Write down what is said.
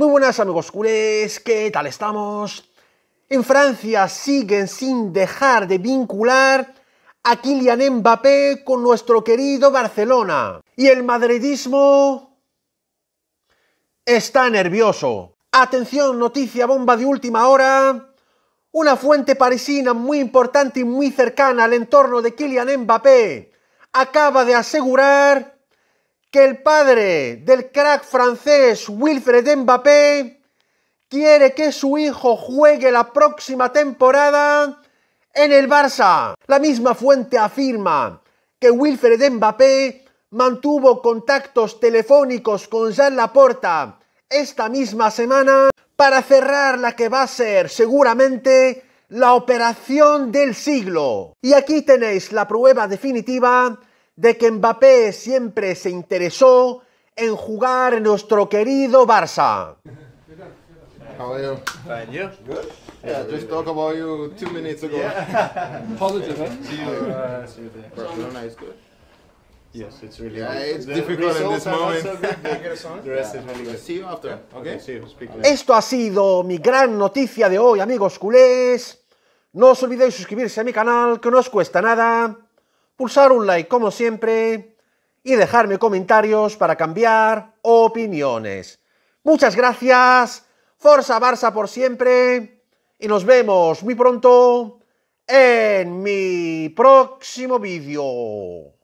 Muy buenas amigos culés, ¿qué tal estamos? En Francia siguen sin dejar de vincular a Kylian Mbappé con nuestro querido Barcelona. Y el madridismo está nervioso. Atención, noticia bomba de última hora. Una fuente parisina muy importante y muy cercana al entorno de Kylian Mbappé acaba de asegurar que el padre del crack francés Wilfred Mbappé quiere que su hijo juegue la próxima temporada en el Barça. La misma fuente afirma que Wilfred Mbappé mantuvo contactos telefónicos con Jean Laporta esta misma semana para cerrar la que va a ser seguramente la operación del siglo. Y aquí tenéis la prueba definitiva de que Mbappé siempre se interesó en jugar en nuestro querido Barça. How are you? Fine, just talk about you two minutes ago. Positive, huh? Eh? See you. Uh, good. Yes, it's really yeah, good. It's difficult in this moment. So the rest yeah. is really good. See you after. Okay. okay see you. Speak later. Esto ha sido mi gran noticia de hoy, amigos culés. No os olvidéis suscribirse a mi canal, que no os cuesta nada pulsar un like como siempre y dejarme comentarios para cambiar opiniones. Muchas gracias, Forza Barça por siempre y nos vemos muy pronto en mi próximo vídeo.